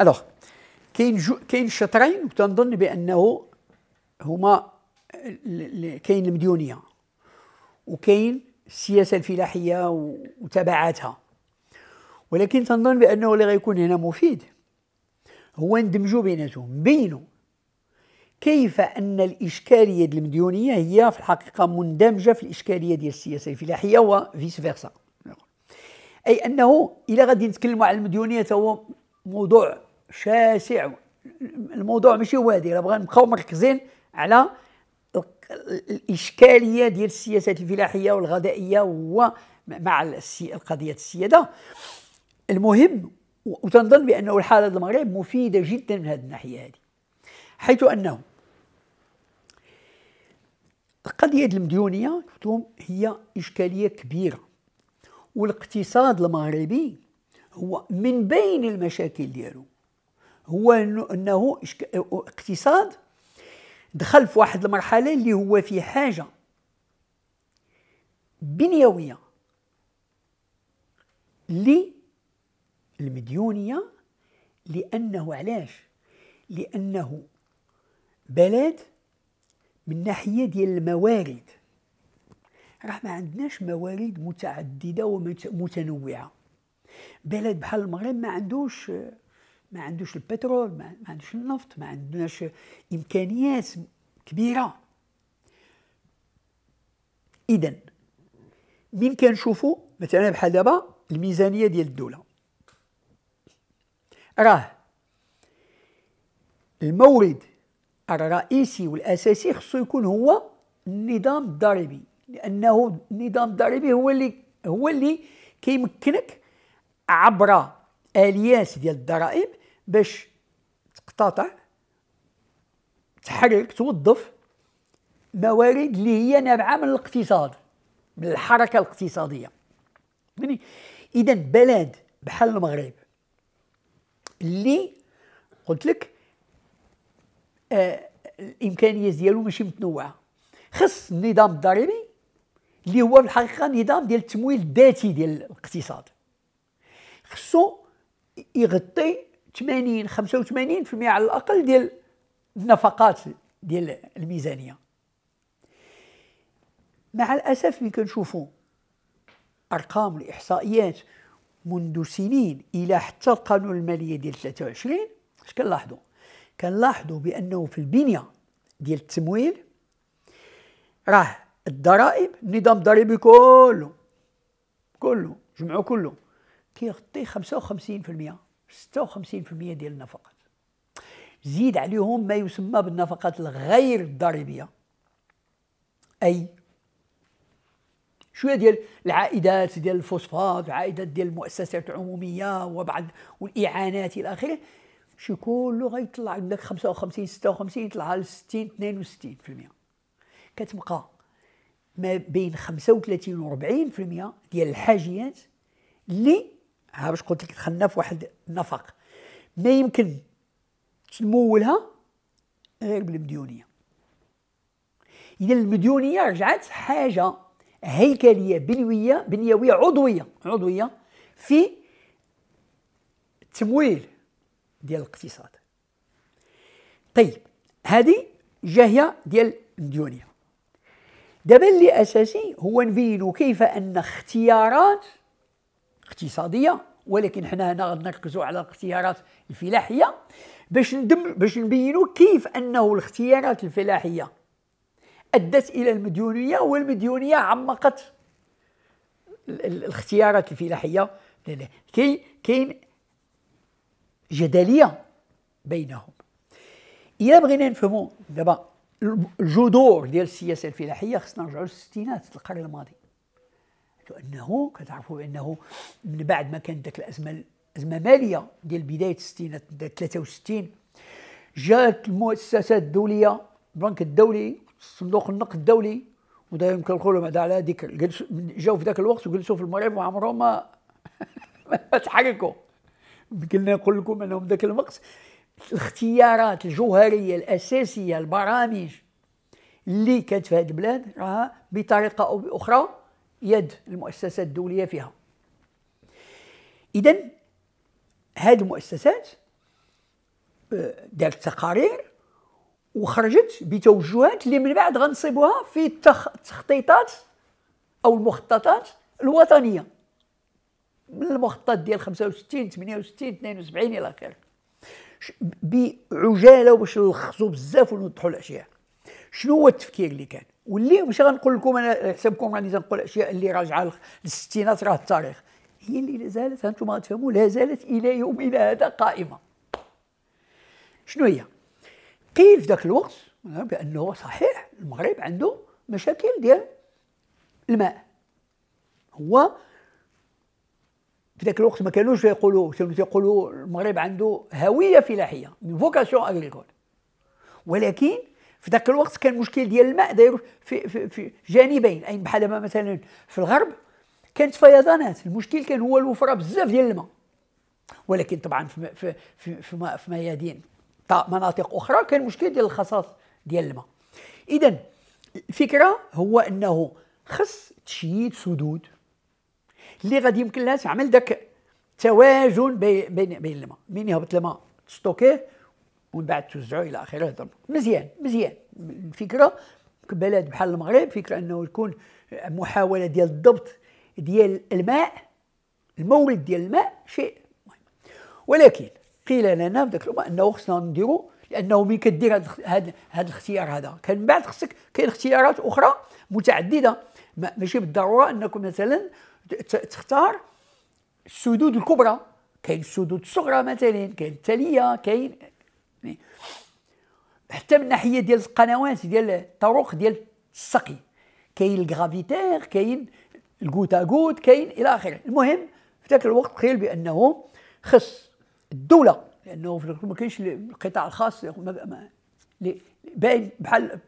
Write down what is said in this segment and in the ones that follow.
الوغ كاين كاين شطرين وتنظن بانه هما كاين المديونيه وكاين السياسه الفلاحيه وتبعاتها ولكن تنظن بانه اللي غيكون هنا مفيد هو ندمجوا بيناتهم بينوا كيف ان الاشكاليه ديال المديونيه هي في الحقيقه مندمجه في الاشكاليه ديال السياسه الفلاحيه وفيس فيرسا اي انه الا غادي نتكلموا على المديونيه هو موضوع شاسع الموضوع ماشي هو راه بغا نبقاو مركزين على الاشكاليه ديال السياسات الفلاحيه والغذائيه و مع القضيه السياده المهم وتنظن بانه الحاله المغرب مفيده جدا من هذه الناحيه هذه حيث انه القضيه المديونيه هي اشكاليه كبيره والاقتصاد المغربي هو من بين المشاكل ديالو هو انه اقتصاد دخل في واحد المرحله اللي هو في حاجه بنيويه للمديونيه لانه علاش لانه بلد من ناحيه ديال الموارد راه ما عندناش موارد متعدده ومتنوعه بلد بحال المغرب ما عندوش ما عندوش البترول ما عندوش النفط ما عندناش إمكانيات كبيرة إذا من كنشوفوا مثلا بحال دابا الميزانية ديال الدولة راه المورد الرئيسي والأساسي خصو يكون هو النظام الضريبي لأنه النظام الضريبي هو اللي هو اللي كيمكنك عبر الياس ديال الضرائب باش تقتطع تحرك توظف موارد اللي هي نابعه من الاقتصاد من الحركه الاقتصاديه يعني اذا بلد بحال المغرب اللي قلت لك آه الامكانيات ديالو ماشي متنوعه خص النظام الضريبي اللي هو في الحقيقه نظام ديال التمويل الذاتي ديال الاقتصاد خصو يغطي 80 85% على الاقل ديال النفقات ديال الميزانيه مع الاسف ملي كنشوفوا ارقام الاحصائيات منذ سنين الى حتى القانون الماليه ديال 23 اش كنلاحظوا كنلاحظوا بانه في البنيه ديال التمويل راه الضرائب النظام الضريبي كله كله جمعوا كله كيغطي 55% 56% ديال النفقات زيد عليهم ما يسمى بالنفقات الغير ضريبيه اي شويه ديال العائدات ديال الفوسفات عائدات ديال المؤسسات العموميه وبعض والاعانات الى اخره شي كله غيطلع عندك 55 56 يطلع ل 60 62% كتبقى ما بين 35 و 40% ديال الحاجيات اللي ها باش قلت لك دخلنا في واحد النفق ما يمكن تمولها غير بالمديونيه اذا المديونيه رجعت حاجه هيكليه بنيويه بنيويه عضويه عضويه في التمويل ديال الاقتصاد طيب هذه جاهيه ديال الديونيه دابا اللي اساسي هو نبينوا كيف ان اختيارات اقتصاديه ولكن حنا هنا غنركزوا على الاختيارات الفلاحيه باش ندم باش نبينوا كيف انه الاختيارات الفلاحيه ادت الى المديونيه والمديونيه عمقت الاختيارات الفلاحيه كاين كاين جدليه بينهم الا بغينا نفهموا دابا الجذور ديال السياسه الفلاحيه خصنا نرجعوا للستينات القرن الماضي لانه كتعرفوا بانه من بعد ما كانت ذاك الازمه ازمه ماليه ديال بدايه الستينات 63 جات المؤسسات الدوليه البنك الدولي صندوق النقد الدولي ودائما يمكن نقولوا هذا على هذيك جاو في ذاك الوقت وجلسوا في المغرب وعمرهم ما ما تحركوا يمكن نقول لكم انهم ذاك الوقت الاختيارات الجوهريه الاساسيه البرامج اللي كانت في هذه البلاد راها بطريقه او باخرى يد المؤسسات الدوليه فيها اذا هذه المؤسسات آه، دارت تقارير وخرجت بتوجهات اللي من بعد غنصيبوها في التخطيطات او المخططات الوطنيه من المخطط ديال 65 68 72 الى اخره بعجاله باش نلخصوا بزاف ونوضحوا الاشياء شنو هو التفكير اللي كان واللي مش غنقول لكم انا حسابكم غادي تنقول اشياء اللي راجعه للستينات راه التاريخ هي اللي لا زالت هانتوما غتفهموا لا زالت الى يومنا هذا قائمه شنو هي قيل في ذاك الوقت بانه صحيح المغرب عنده مشاكل ديال الماء هو في ذاك الوقت ما كانوش يقولوا كانوا يقولوا المغرب عنده هويه فلاحيه فوكاسيون اغريكول ولكن في ذاك الوقت كان مشكل ديال الماء داير في, في, في جانبين اين بحال ما مثلا في الغرب كانت فيضانات المشكل كان هو الوفره بزاف ديال الماء ولكن طبعا في في في, في, في ميادين مناطق اخرى كان مشكل ديال الخصاص ديال الماء اذا الفكره هو انه خص تشييد سدود اللي غادي يمكن لها تعمل داك توازن بين بين الماء من يهبط الماء تستوكيه ومن بعد توزعوا الى اخره هضرنا مزيان مزيان الفكره بلد بحال المغرب فكره انه يكون محاوله ديال الضبط ديال الماء المورد ديال الماء شيء مهم ولكن قيل لنا في ذاك الوقت انه خصنا نديرو لانه ملي كدير هذا هذا الاختيار هذا كان من بعد خصك كاين اختيارات اخرى متعدده ماشي بالضروره انكم مثلا تختار السدود الكبرى كاين السدود الصغرى مثلا كاين التاليه كاين حتى من الناحيه ديال القنوات ديال الطرق ديال السقي كاين الغرافيتير كاين الكوتاغوت كاين الى اخره المهم في ذاك الوقت قيل بانه خص الدوله لانه في ما كاينش القطاع الخاص باين بحال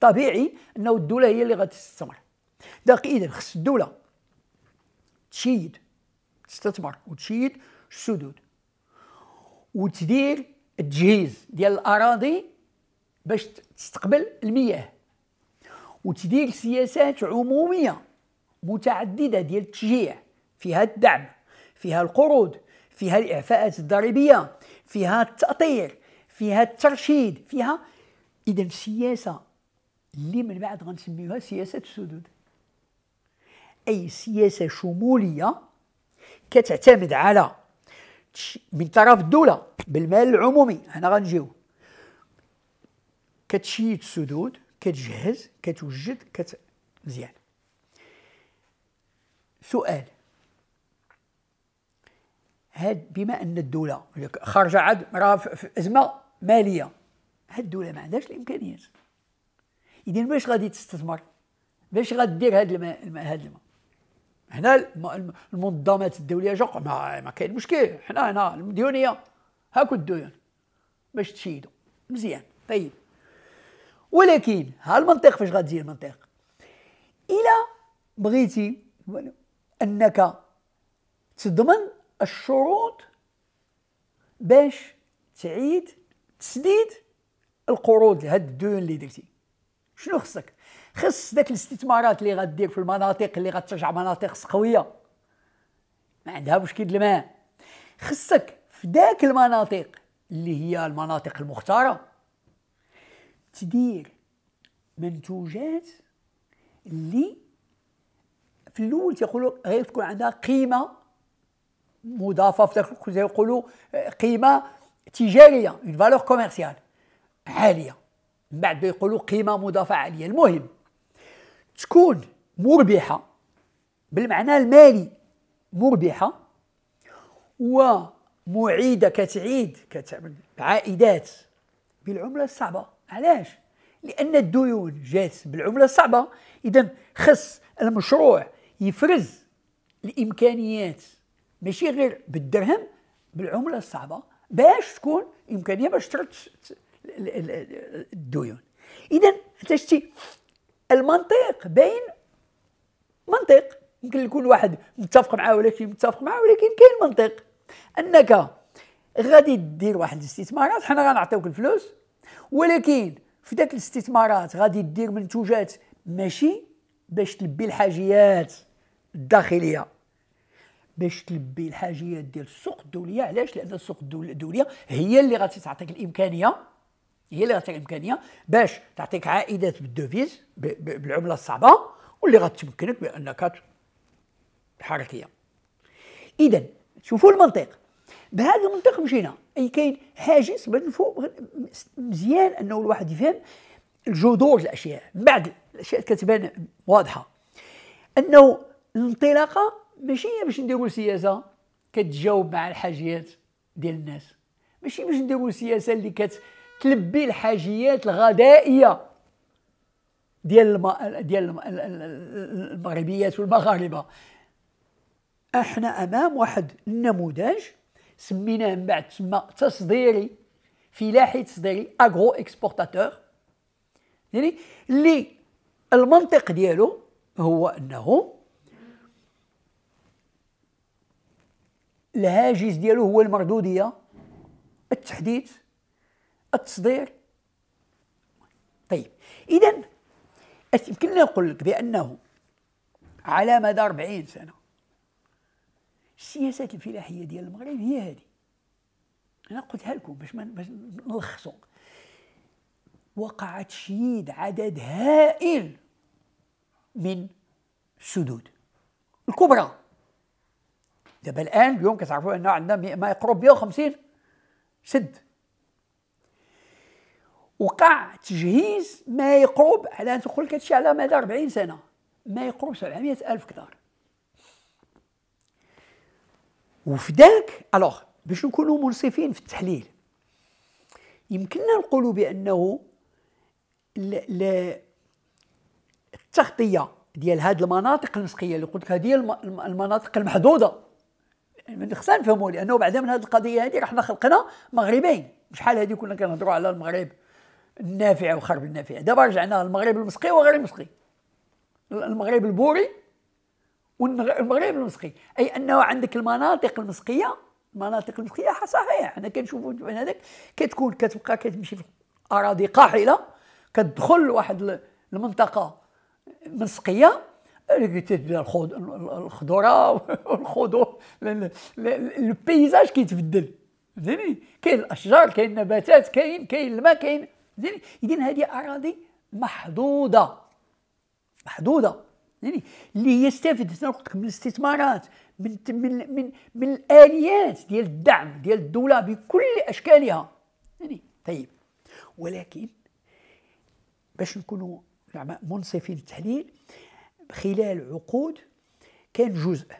طبيعي انه الدوله هي اللي غتستثمر دونك اذا خص الدوله تشيد تستثمر وتشيد السدود وتدير التجهيز ديال الاراضي باش تستقبل المياه وتدير سياسات عموميه متعدده ديال التشجيع فيها الدعم فيها القروض فيها الاعفاءات الضريبيه فيها التاطير فيها الترشيد فيها اذا السياسه اللي من بعد غنسميوها سياسه السدود اي سياسه شموليه كتعتمد على من طرف الدوله بالمال العمومي هنا غنجيو كتشيد السدود كتجهز كتوجد كت مزيان سؤال هاد بما ان الدوله خارجه عاد راه في ازمه ماليه هاد الدوله ما عندهاش الامكانيات اذا باش غادي تستثمر باش غادير هاد الماء الماء هاد الماء هنا المنظمات الدوليه جا ما, ما كاين مشكل حنا هنا المديونيه هاكو الديون باش تشيدو مزيان طيب ولكن ها المنطق فاش غادي المنطق الى بغيتي انك تضمن الشروط باش تعيد تسديد القروض لهاد الديون اللي درتي شنو خصك خص داك الاستثمارات اللي غدير في المناطق اللي غترجع مناطق سقويه ما عندها مشكل الماء خصك في ذاك المناطق اللي هي المناطق المختاره تدير منتوجات اللي في الاول تيقولوا غير تكون عندها قيمه مضافه في ذاك الوقت قيمه تجاريه اون فالور كوميرسيال عاليه من بعد يقولوا قيمه مضافه عاليه المهم تكون مربحه بالمعنى المالي مربحه و معيده كتعيد كتعمل عائدات بالعمله الصعبه علاش لان الديون جات بالعمله الصعبه اذا خص المشروع يفرز الامكانيات ماشي غير بالدرهم بالعمله الصعبه باش تكون امكانيه باش ترد الديون اذا انت شتي المنطق بين منطق يمكن يكون واحد متفق معاه ولكن متفق معاه ولكن كاين منطق انك غادي دير واحد الاستثمارات حنا غنعطيوك الفلوس ولكن في ذاك الاستثمارات غادي دير منتوجات ماشي باش تلبي الحاجيات الداخليه باش تلبي الحاجيات ديال السوق الدوليه علاش لان السوق الدوليه هي اللي غادي تعطيك الامكانيه هي اللي غتعطيك الامكانيه باش تعطيك عائدات بالدوفيز بالعمله الصعبه واللي غتمكنك بانك حركية اذا شوفوا المنطق بهذا المنطق مشينا اي كاين حاجز مزيان انه الواحد يفهم الجذور الاشياء من بعد الاشياء كتبان واضحه انه الانطلاقه ماشي هي باش نديروا سياسه كتجاوب مع الحاجيات ديال الناس ماشي باش نديروا سياسه اللي كتلبي الحاجيات الغذائيه ديال الم... ديال الم... المغربيات والمغاربه احنا امام واحد النموذج سميناه من بعد تسمى تصديري فلاحي تصديري اغرو اكسبورتاتور يعني اللي المنطق ديالو هو انه الهاجس ديالو هو المردوديه التحديث التصدير طيب اذا يمكن نقول لك بانه على مدى 40 سنه السياسات الفلاحيه ديال المغرب هي هذه انا قلتها لكم باش نلخصوا وقع تشييد عدد هائل من السدود الكبرى دابا الان اليوم كتعرفوا ان عندنا ما يقرب 150 سد وقع تجهيز ما يقرب على تقول لك على مدى 40 سنه ما يقرب 700 الف كدار وفي ذاك الوغ باش نكونوا منصفين في التحليل يمكننا نقولوا بانه ل... ل... التغطيه ديال هذه المناطق النسقيه اللي قلت لك هذه الم... المناطق المحدوده خصنا نفهموا لانه بعدا من هذه القضيه هذه راحنا خلقنا مغربين شحال هذه كنا كنهضروا على المغرب النافع وخرب النافع دابا رجعنا المغرب المسقي وغير المسقي المغرب البوري والمغرب المسقي اي انه عندك المناطق المسقيه المناطق المسقيه صحيح حنا كنشوفوا هذاك كتكون كتبقى كتمشي في اراضي قاحله كتدخل لواحد المنطقه مسقيه كتبدا الخضره والخضور البيزاج كيتبدل فهمتني كاين الاشجار كاين النباتات كاين كاين الماء كاين فهمتيني اذا هذه اراضي محدوده محدوده يعني اللي يستافد انا قلت من الاستثمارات من من من, من الاليات ديال الدعم ديال الدوله بكل اشكالها يعني طيب ولكن باش نكونوا زعما منصفين التحليل خلال عقود كان جزء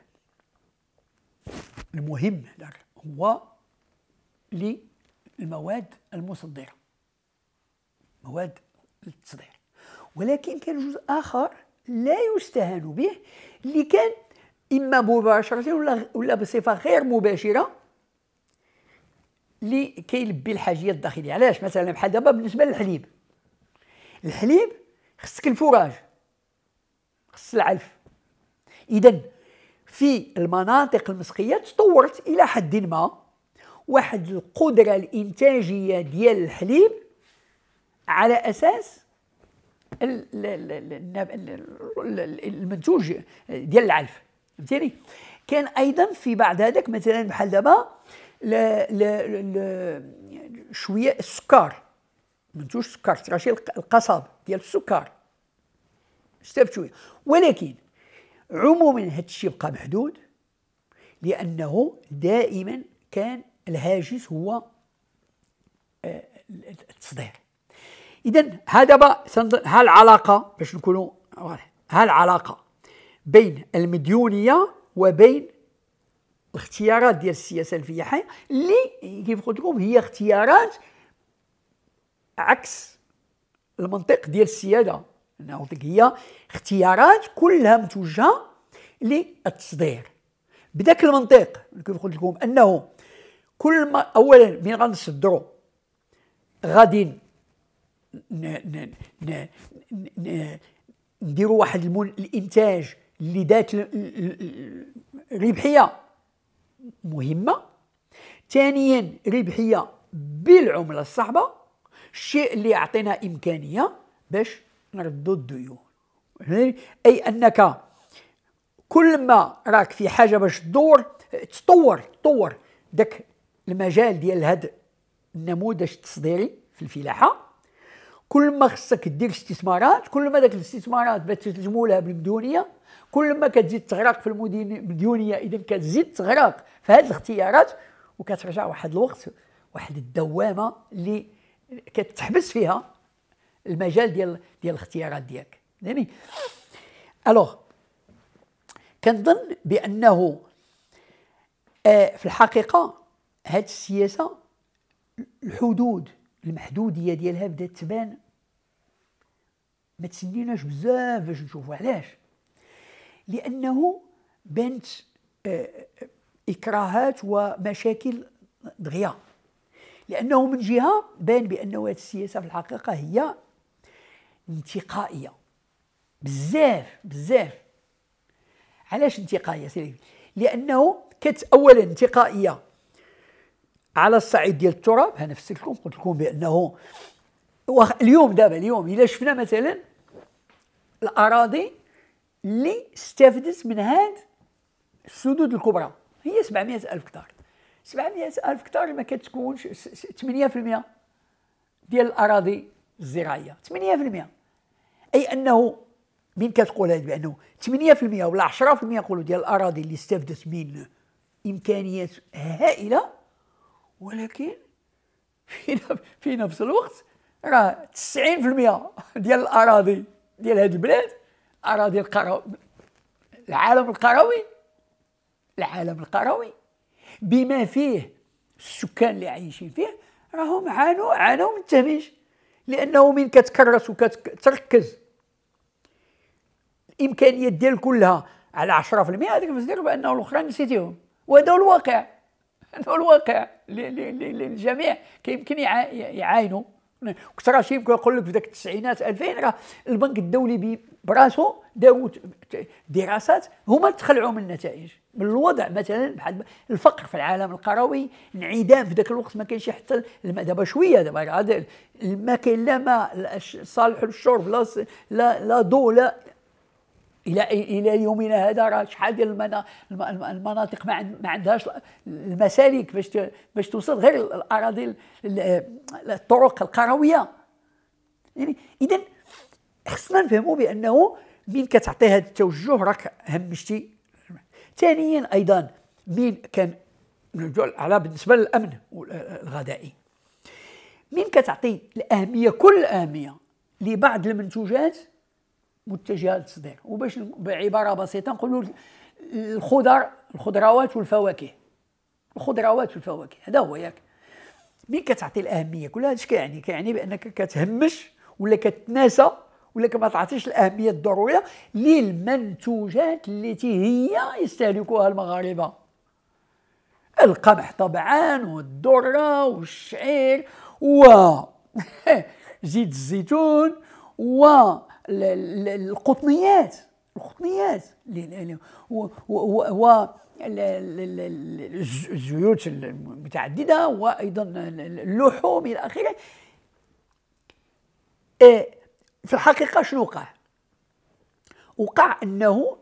المهم هو للمواد المصدره مواد التصدير ولكن كان جزء اخر لا يستهان به اللي كان اما مباشره ولا ولا بصفه غير مباشره اللي كيلبي الحاجيات الداخليه علاش مثلا بحال دابا بالنسبه للحليب الحليب خصك الفراج خص العلف اذا في المناطق المسقيه تطورت الى حد ما واحد القدره الانتاجيه ديال الحليب على اساس المنتوج ديال العلف فهمتيني كان ايضا في بعد هذاك مثلا بحال دابا شويه السكر منتوج السكر تغاشي القصب ديال السكر استفدت شويه ولكن عموما هذا الشيء بقى محدود لانه دائما كان الهاجس هو آه، التصدير اذا هذا هالعلاقه باش نكونوا واضح هالعلاقه بين المديونيه وبين الاختيارات ديال السياسه الفلاحيه اللي كيف قلت لكم هي اختيارات عكس المنطق ديال السياده انه هي اختيارات كلها متوجهه للتصدير بداك المنطق كيف قلت لكم انه كل ما اولا من غنصدروا غادي نديروا واحد المول الانتاج اللي ذات ربحيه مهمه ثانيا ربحيه بالعمله الصعبه الشيء اللي يعطينا امكانيه باش نردوا الديون يعني اي انك كل ما راك في حاجه باش تدور تطور تطور داك المجال ديال هذا النموذج التصديري في الفلاحه كل ما خصك دير استثمارات كل ما داك الاستثمارات باش تترجموا لها بالمديونيه كل ما كتزيد تغرق في المديونيه اذا كتزيد تغرق في هذه الاختيارات وكترجع واحد الوقت واحد الدوامه اللي كتحبس فيها المجال ديال ديال الاختيارات ديالك يعني الوغ كنظن بانه آه في الحقيقه هذه السياسه الحدود المحدوديه ديالها بدات تبان ما تسنيناش بزاف باش نشوفوا علاش لانه بانت آه، آه، اكراهات ومشاكل دغيا لانه من جهه بان بانه هذه السياسه في الحقيقه هي انتقائيه بزاف بزاف علاش انتقائيه سيدي لانه كانت اولا انتقائيه على الصعيد ديال التراب انا فسرت لكم قلت لكم بانه اليوم دابا اليوم الا شفنا مثلا الاراضي اللي استفدت من هاد السدود الكبرى هي 700 الف كتار 700 الف كتار ما كتكونش 8% ديال الاراضي الزراعيه 8% اي انه من كتقول هذا بانه 8% ولا 10% نقولوا ديال الاراضي اللي استفدت من امكانيات هائله ولكن في في نفس الوقت راه 90% ديال الاراضي ديال هذه البلاد اراضي القرو... العالم القروي العالم القروي بما فيه السكان اللي عايشين فيه راهم عانوا عانوا من التهميش لانه من كتكرس وكتركز الامكانيات ديال كلها على 10% هذيك بانه الاخرى نسيتيهم وهذا هو الواقع هذا هو الواقع للجميع كيمكن يعاينوا كنت راه شي يقول لك في ذاك التسعينات 2000 راه البنك الدولي براسو داروا دراسات هما تخلعوا من النتائج من الوضع مثلا بحال الفقر في العالم القروي انعدام في ذاك الوقت ما كانش حتى دابا شويه دابا ما كاين لا ماء صالح للشرب لا لا ضوء لا الى الى يومنا هذا راه شحال ديال المناطق ما عندهاش المسالك باش باش توصل غير الاراضي الطرق القرويه يعني اذا خصنا نفهموا بانه من كتعطي هذا التوجه راك همشتي ثانيا ايضا من كان نرجع على بالنسبه للامن الغذائي من كتعطي الاهميه كل الاهميه لبعض المنتوجات متجهه للتصدير وباش بعباره بسيطه نقولوا الخضر الخضروات والفواكه الخضروات والفواكه هذا هو ياك مين كتعطي الاهميه كل هذا كيعني كيعني بانك كتهمش ولا كتناسى ولا ما تعطيش الاهميه الضروريه للمنتوجات التي هي يستهلكها المغاربه القمح طبعا والذره والشعير و زيت الزيتون و القطنيات القطنيات و الزيوت المتعدده وايضا اللحوم الى اخره إيه، في الحقيقه شنو وقع؟ وقع انه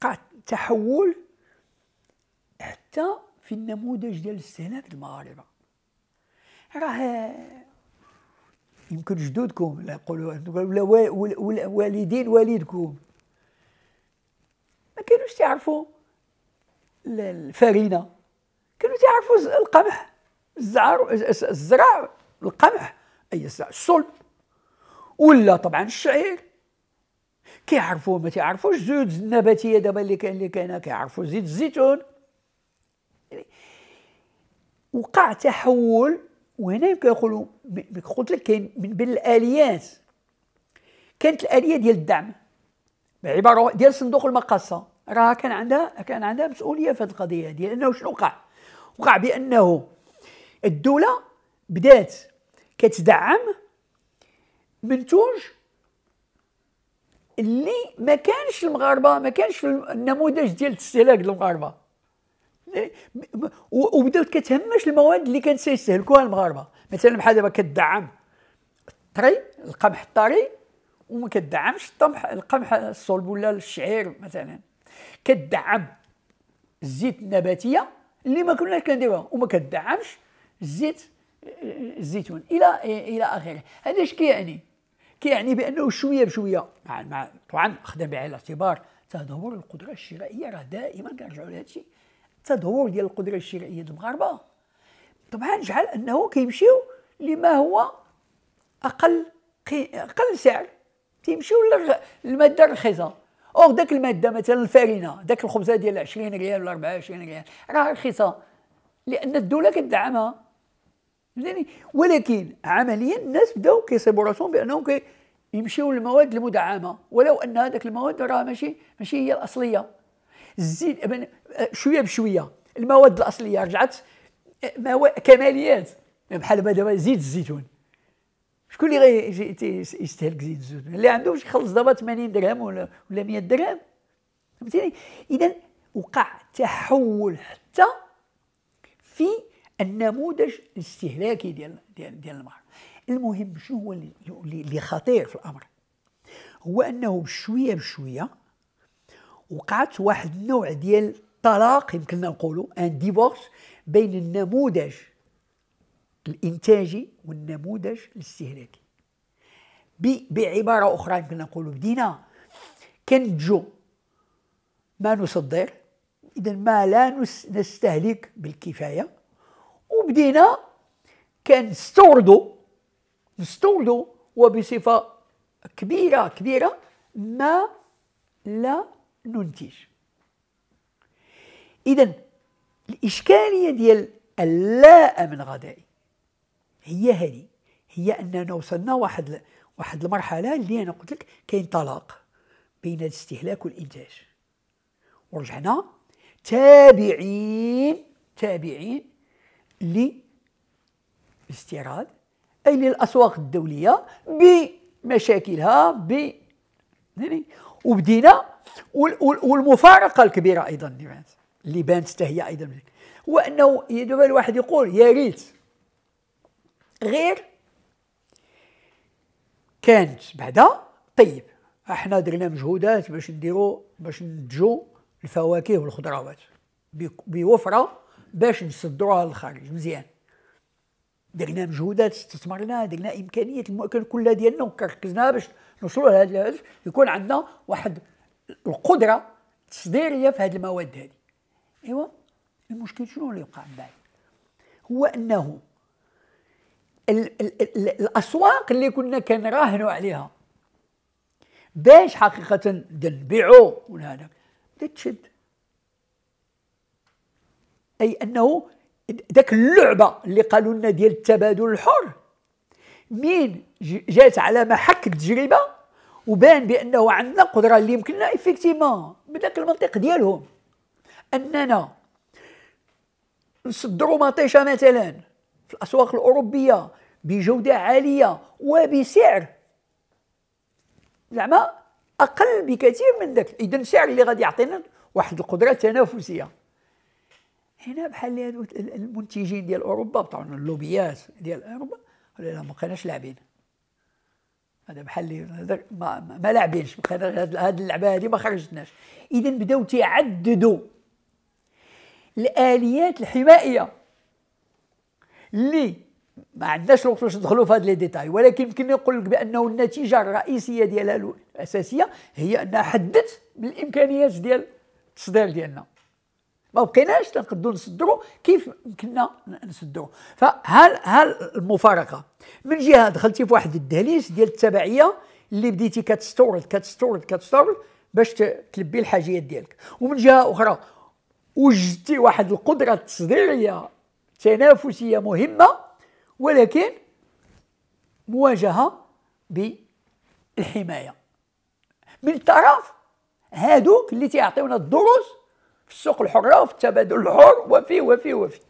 وقع تحول حتى في النموذج ديال استهلاك المغاربه راه يمكن جدودكم لا يقولوا ولا والدين والدكم ما كانوش تعرفوا الفرينه كانوا تعرفوا القمح الزعر الزرع القمح اي الصلب ولا طبعا الشعير كيعرفوا ما تعرفوش زيوت النباتيه دابا اللي كان اللي كاينه كيعرفوا زيت الزيتون يعني وقع تحول وهنا كيقولوا قلت لك كاين من بين الاليات كانت الاليه ديال الدعم بعباره ديال صندوق المقاصه راه كان عندها كان عندها مسؤوليه في هذه القضيه هذه لانه شنو وقع؟ وقع بانه الدوله بدات كتدعم منتوج اللي ما كانش المغاربه ما كانش في النموذج ديال الاستهلاك المغاربه وبداو كتهمش المواد اللي كانت سيستهلكوها المغاربه مثلا بحال دابا كتدعم الطري القمح الطري وما كتدعمش الطمح القمح الصلب ولا الشعير مثلا كتدعم الزيت النباتيه اللي ما كناش كنديروها وما كتدعمش الزيت الزيتون الى الى اخره هذا اش كيعني كيعني بانه شويه بشويه مع مع طبعا خدام بعين الاعتبار تدهور القدره الشرائيه راه دائما كنرجعوا لهذا الشيء تدهور ديال القدره الشرعيه ديال المغاربه طبعا جعل انه كيمشيو لما هو اقل قي... اقل سعر تيمشيو للماده الرخيصه اور داك الماده مثلا الفارينه داك الخبزه ديال 20 ريال ولا 24 ريال راه رخيصه لان الدوله كتدعمها فهمتني ولكن عمليا الناس بداو كيصيبوا راسهم بانهم كيمشيو يمشيو للمواد المدعمه ولو ان هذاك المواد راه ماشي ماشي هي الاصليه الزيت أه، شويه بشويه المواد الاصليه رجعت أه، مواد كماليات بحال دابا زيت الزيتون شكون اللي يستهلك زيت الزيتون اللي عنده باش يخلص دابا 80 درهم ولا ولا 100 درهم فهمتيني اذا وقع تحول حتى في النموذج الاستهلاكي ديال ديال ديال المرأة المهم شنو هو اللي خطير في الامر هو انه بشويه بشويه وقعت واحد النوع ديال طلاق يمكننا نقولوا ان ديفورس بين النموذج الانتاجي والنموذج الاستهلاكي بعباره اخرى يمكننا نقولوا بدينا كنجو ما نصدر اذا ما لا نستهلك بالكفايه وبدينا كنستوردو نستوردو وبصفه كبيره كبيره ما لا ننتج إذا الإشكالية ديال من غذائي هي هذه هي أننا وصلنا واحد واحد المرحلة اللي أنا قلت لك كاين طلاق بين الاستهلاك والإنتاج ورجعنا تابعين تابعين للاستيراد أي للأسواق الدولية بمشاكلها ب يعني وبدينا والمفارقه الكبيره ايضا اللي بانت اللي بانت هي ايضا هو انه دابا الواحد يقول يا ريت غير كانت بعدا طيب احنا درنا مجهودات باش نديرو باش ننتجو الفواكه والخضروات بوفره باش نصدروها للخارج مزيان درنا مجهودات استثمرنا درنا امكانيه المؤكل كلها ديالنا وركزنا باش نوصلوا لهذا الهدف يكون عندنا واحد القدره التصديريه في هذه المواد هذه ايوا المشكل شنو اللي وقع من بعد هو انه الـ الـ الـ الاسواق اللي كنا كنراهنوا عليها باش حقيقه نبيعوا ولا بدات تشد اي انه ذاك اللعبه اللي قالوا لنا ديال التبادل الحر مين جات على محك التجربه وبان بانه عندنا القدره اللي يمكننا افيكتيمون بذاك المنطق ديالهم اننا نصدروا مطيشه مثلا في الاسواق الاوروبيه بجوده عاليه وبسعر زعما اقل بكثير من ذاك اذا السعر اللي غادي يعطينا واحد القدره تنافسيه هنا بحال المنتجين ديال اوروبا طبعا اللوبيات ديال اوروبا ما بقيناش لاعبين هذا بحال اللي ما, ما لاعبينش هذه اللعبه هذه ما خرجتناش اذا بداو تيعددوا الاليات الحمائيه اللي ما عندناش الوقت باش ندخلوا في هذا لي ديتاي ولكن يمكن يقول لك بانه النتيجه الرئيسيه ديالها الاساسيه هي انها حدت من الامكانيات ديال التصدير ديالنا ما بقيناش نقدروا نصدرو كيف كنا نصدرو فهل هل المفارقه من جهه دخلتي في واحد الدهليز ديال التبعيه اللي بديتي كتستورد كتستورد كتستورد باش تلبي الحاجيات ديالك ومن جهه اخرى وجدتي واحد القدره التصديريه تنافسيه مهمه ولكن مواجهه بالحمايه من طرف هادوك اللي تيعطيونا الدروس في السوق الحره وفي التبادل الحر وفي وفي وفي